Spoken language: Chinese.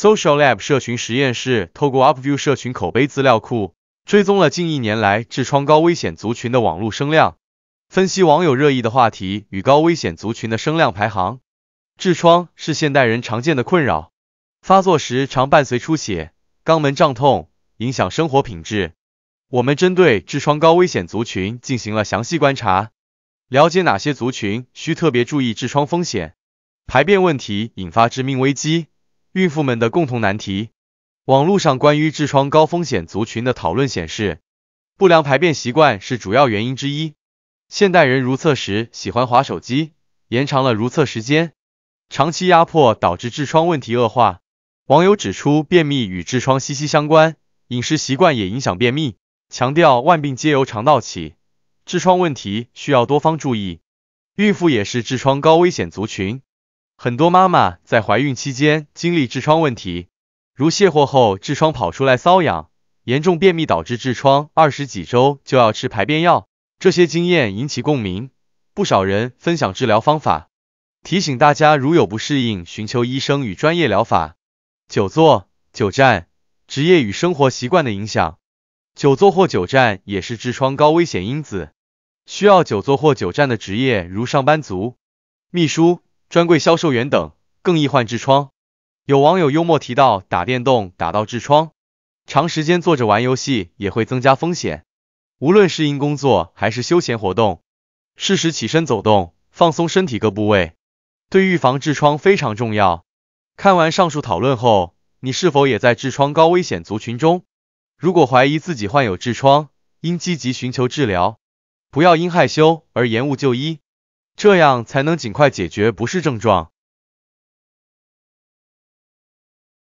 Social Lab 社群实验室透过 UpView 社群口碑资料库，追踪了近一年来痔疮高危险族群的网络声量，分析网友热议的话题与高危险族群的声量排行。痔疮是现代人常见的困扰，发作时常伴随出血、肛门胀痛，影响生活品质。我们针对痔疮高危险族群进行了详细观察，了解哪些族群需特别注意痔疮风险。排便问题引发致命危机。孕妇们的共同难题。网络上关于痔疮高风险族群的讨论显示，不良排便习惯是主要原因之一。现代人如厕时喜欢划手机，延长了如厕时间，长期压迫导致痔疮问题恶化。网友指出，便秘与痔疮息息相关，饮食习惯也影响便秘。强调万病皆由肠道起，痔疮问题需要多方注意。孕妇也是痔疮高危险族群。很多妈妈在怀孕期间经历痔疮问题，如卸货后痔疮跑出来瘙痒，严重便秘导致痔疮，二十几周就要吃排便药。这些经验引起共鸣，不少人分享治疗方法，提醒大家如有不适应，寻求医生与专业疗法。久坐、久站，职业与生活习惯的影响，久坐或久站也是痔疮高危险因子。需要久坐或久站的职业，如上班族、秘书。专柜销售员等更易患痔疮。有网友幽默提到，打电动打到痔疮，长时间坐着玩游戏也会增加风险。无论适应工作还是休闲活动，适时起身走动，放松身体各部位，对预防痔疮非常重要。看完上述讨论后，你是否也在痔疮高危险族群中？如果怀疑自己患有痔疮，应积极寻求治疗，不要因害羞而延误就医。这样才能尽快解决不适症状。